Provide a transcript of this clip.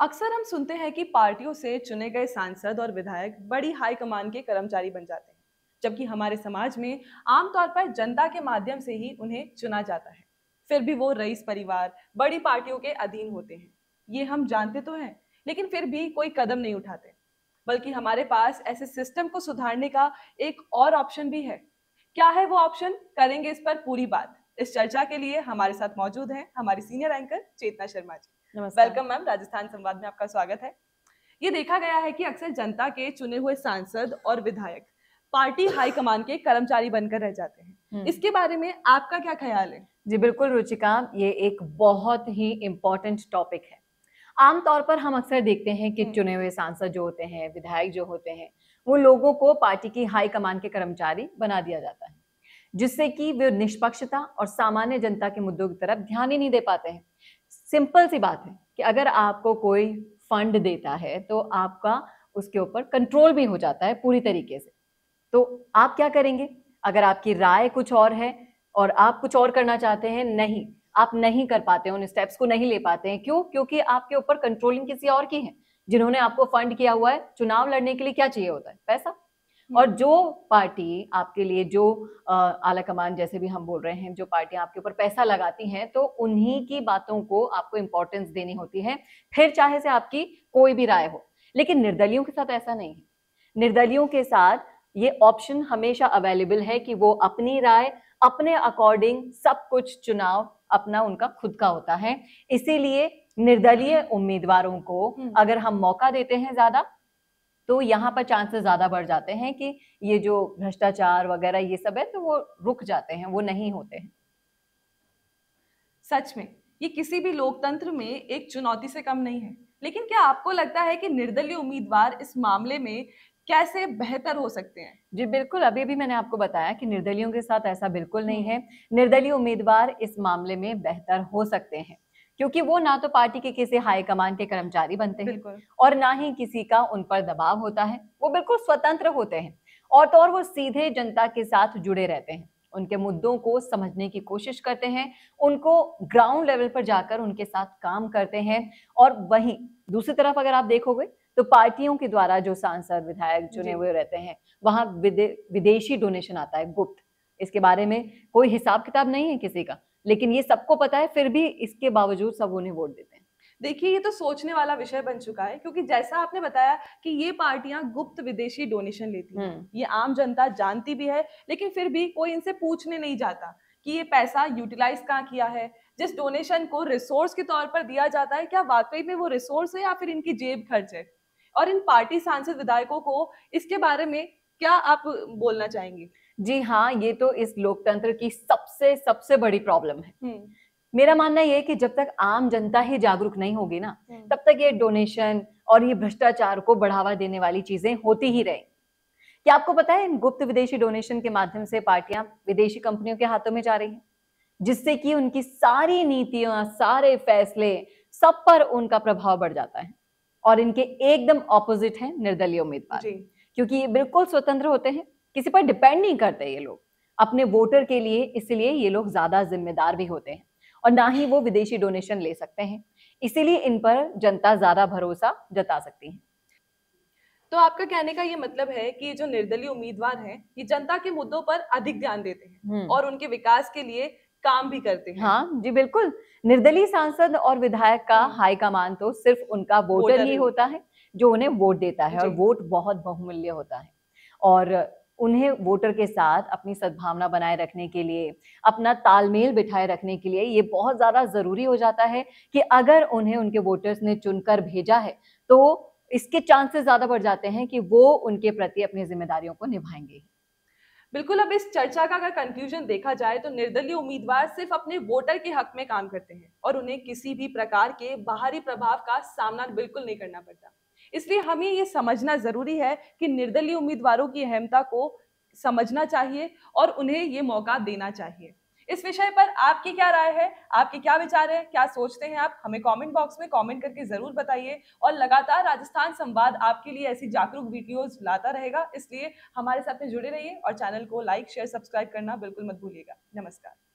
अक्सर हम सुनते हैं कि पार्टियों से चुने गए सांसद और विधायक बड़ी हाई कमान के कर्मचारी बन जाते हैं जबकि हमारे समाज में आमतौर पर जनता के माध्यम से ही उन्हें चुना जाता है फिर भी वो रईस परिवार बड़ी पार्टियों के अधीन होते हैं ये हम जानते तो हैं लेकिन फिर भी कोई कदम नहीं उठाते बल्कि हमारे पास ऐसे सिस्टम को सुधारने का एक और ऑप्शन भी है क्या है वो ऑप्शन करेंगे इस पर पूरी बात इस चर्चा के लिए हमारे साथ मौजूद हैं हमारी senior anchor Chetna Sharma ji welcome ma'am Rajasthan Samvad में आपका स्वागत है ये देखा गया है कि अक्सर जनता के चुने हुए सांसद और विधायक पार्टी हाईकमान के कर्मचारी बनकर रह जाते हैं हम्म। इसके बारे में आपका क्या ख्याल है जी बिल्कुल रुचिका ये एक बहुत ही इम्पोर्टेंट टॉपिक है आमतौर पर हम अक्सर देखते हैं कि हम्म। चुने हुए सांसद जो होते हैं विधायक जो होते हैं वो लोगों को पार्टी की हाई कमान के कर्मचारी बना दिया जाता है जिससे कि वे निष्पक्षता और सामान्य जनता के मुद्दों की तरफ ध्यान ही नहीं दे पाते हैं सिंपल सी बात है कि अगर आपको कोई फंड देता है तो आपका उसके ऊपर कंट्रोल भी हो जाता है पूरी तरीके से तो आप क्या करेंगे अगर आपकी राय कुछ और है और आप कुछ और करना चाहते हैं नहीं आप नहीं कर पाते उन स्टेप्स को नहीं ले पाते हैं क्यों क्योंकि आपके ऊपर कंट्रोलिंग किसी और की है जिन्होंने आपको फंड किया हुआ है चुनाव लड़ने के लिए क्या चाहिए होता है पैसा और हम्म। जो पार्टी आपके लिए जो आला कमान जैसे भी हम बोल रहे हैं जो पार्टियां आपके ऊपर पैसा लगाती हैं तो उन्हीं की बातों को आपको इम्पोर्टेंस देनी होती है फिर चाहे से आपकी कोई भी राय हो लेकिन निर्दलियों के साथ ऐसा नहीं है निर्दलियों के साथ ये ऑप्शन हमेशा अवेलेबल है कि वो अपनी राय अपने अकॉर्डिंग सब कुछ चुनाव अपना उनका खुद का होता है इसीलिए निर्दलीय उम्मीदवारों को हम्म। अगर हम मौका देते हैं ज्यादा तो यहाँ पर चांसेस ज़्यादा बढ़ जाते हैं कि ये जो भ्रष्टाचार वगैरह ये सब है तो वो रुक जाते हैं वो नहीं होते हैं सच में ये किसी भी लोकतंत्र में एक चुनौती से कम नहीं है लेकिन क्या आपको लगता है कि निर्दलीय उम्मीदवार इस मामले में कैसे बेहतर हो सकते हैं जी बिल्कुल अभी भी मैंने आपको बताया कि निर्दलियों के साथ ऐसा बिल्कुल नहीं हम्म। है निर्दलीय उम्मीदवार इस मामले में बेहतर हो सकते हैं क्योंकि वो ना तो पार्टी के किसी हाई कमान के कर्मचारी बनते हैं और ना ही किसी का उन पर दबाव होता है वो बिल्कुल स्वतंत्र होते हैं और तो और वो सीधे जनता के साथ जुड़े रहते हैं उनके मुद्दों को समझने की कोशिश करते हैं उनको ग्राउंड लेवल पर जाकर उनके साथ काम करते हैं और वहीं दूसरी तरफ अगर आप देखोगे तो पार्टियों के द्वारा जो सांसद विधायक चुने हुए रहते हैं वहां विदे, विदेशी डोनेशन आता है गुप्त इसके बारे में कोई हिसाब किताब नहीं है किसी का लेकिन ये सबको पता है फिर भी इसके बावजूद सब उन्हें वोट देते हैं देखिए ये तो सोचने वाला विषय बन चुका है क्योंकि जैसा आपने बताया कि ये पार्टियां गुप्त विदेशी डोनेशन लेती हैं हम्म। ये आम जनता जानती भी है लेकिन फिर भी कोई इनसे पूछने नहीं जाता कि ये पैसा यूटिलाइज कहाँ किया है जिस डोनेशन को रिसोर्स के तौर पर दिया जाता है क्या वाकई में वो रिसोर्स है या फिर इनकी जेब खर्च है और इन पार्टी सांसद विधायकों को इसके बारे में क्या आप बोलना चाहेंगे जी हाँ ये तो इस लोकतंत्र की सब सबसे सबसे बड़ी प्रॉब्लम है हम्म। मेरा मानना यह कि जब तक आम जनता ही जागरूक नहीं होगी ना हम्म। तब तक ये डोनेशन और ये भ्रष्टाचार को बढ़ावा देने वाली चीजें होती ही रहे क्या आपको पता है इन गुप्त विदेशी डोनेशन के माध्यम से पार्टियां विदेशी कंपनियों के हाथों में जा रही हैं जिससे कि उनकी सारी नीतियां सारे फैसले सब पर उनका प्रभाव बढ़ जाता है और इनके एकदम ऑपोजिट है निर्दलीय उम्मीदवार क्योंकि ये बिल्कुल स्वतंत्र होते हैं किसी पर डिपेंड नहीं करते ये लोग अपने वोटर के लिए इसलिए ये लोग ज़्यादा जिम्मेदार भी होते हैं और ना ही वो विदेशी डोनेशन ले सकते हैं इसीलिए इन पर जनता ज़्यादा भरोसा जता सकती है तो आपका कहने का ये मतलब है कि जो निर्दलीय उम्मीदवार हैं ये जनता के मुद्दों पर अधिक ध्यान देते हैं हम्म। और उनके विकास के लिए काम भी करते हैं हाँ जी बिल्कुल निर्दलीय सांसद और विधायक का हम्म। हाईकमान तो सिर्फ उनका वोटर ही होता है जो उन्हें वोट देता है और वोट बहुत बहुमूल्य होता है और उन्हें वोटर के साथ अपनी सद्भावना बनाए रखने के लिए अपना तालमेल बिठाए रखने के लिए ये बहुत ज़्यादा ज़रूरी हो जाता है कि अगर उन्हें उनके वोटर्स ने चुनकर भेजा है तो इसके चांसेस ज़्यादा बढ़ जाते हैं कि वो उनके प्रति अपनी जिम्मेदारियों को निभाएंगे बिल्कुल अब इस चर्चा का अगर कंफ्यूजन देखा जाए तो निर्दलीय उम्मीदवार सिर्फ अपने वोटर के हक में काम करते हैं और उन्हें किसी भी प्रकार के बाहरी प्रभाव का सामना बिल्कुल नहीं करना पड़ता इसलिए हमें ये समझना ज़रूरी है कि निर्दलीय उम्मीदवारों की अहमता को समझना चाहिए और उन्हें ये मौका देना चाहिए इस विषय पर आपकी क्या राय है आपके क्या विचार है क्या सोचते हैं आप हमें कमेंट बॉक्स में कमेंट करके ज़रूर बताइए और लगातार राजस्थान संवाद आपके लिए ऐसी जागरूक वीडियोस लाता रहेगा इसलिए हमारे साथ में जुड़े रहिए और चैनल को लाइक शेयर सब्सक्राइब करना बिल्कुल मत भूलिएगा नमस्कार